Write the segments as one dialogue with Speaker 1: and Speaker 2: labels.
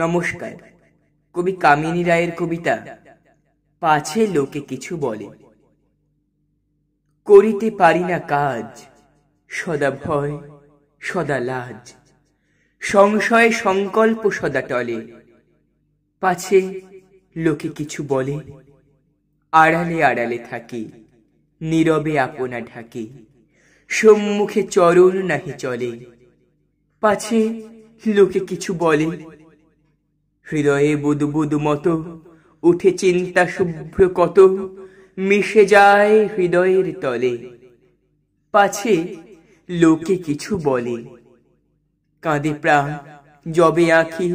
Speaker 1: নমস্কার কবি কামিনী রায়ের কবিতা পাছে লোকে কিছু বলে করিতে পারি না কাজ সদা ভয় সদা লাজ সংশয় সংকল্প সদা টলে পাছে লোকে কিছু বলে আড়ালে আড়ালে থাকি নীরবে আপনা ঢাকি সম্মুখে চরণ নাহি চলে পাছে লোকে কিছু বলে হৃদয়ে বুদবুদ মতো উঠে চিন্তা শুভ্র কত মিশে যায় হৃদয়ের তলে পাছে লোকে কিছু বলে কাঁদে প্রাণ জবে আঁখি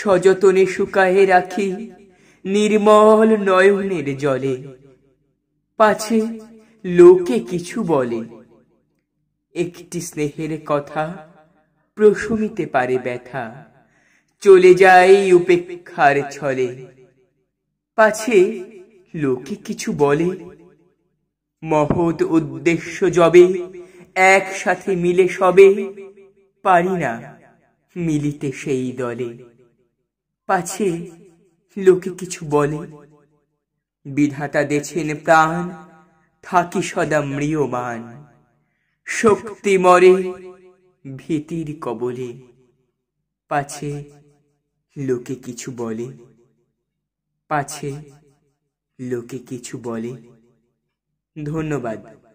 Speaker 1: সযতনে শুকায়ে রাখি নির্মল নয়নের জলে পাছে লোকে কিছু বলে একটি স্নেহের কথা প্রশমিতে পারে ব্যথা চলে যায় উপেক্ষার ছলে পাছে লোকে কিছু বলে মহৎ উদ্দেশ্য জবে একসাথে মিলে সবে পারি না মিলিতে সেই দলে পাছে লোকে কিছু বলে বিধাতা দেছেন প্রাণ থাকি সদা মৃয়মান শক্তি মরে ভীতির কবলে পাছে লোকে কিছু বলে পাছে লোকে কিছু বলে ধন্যবাদ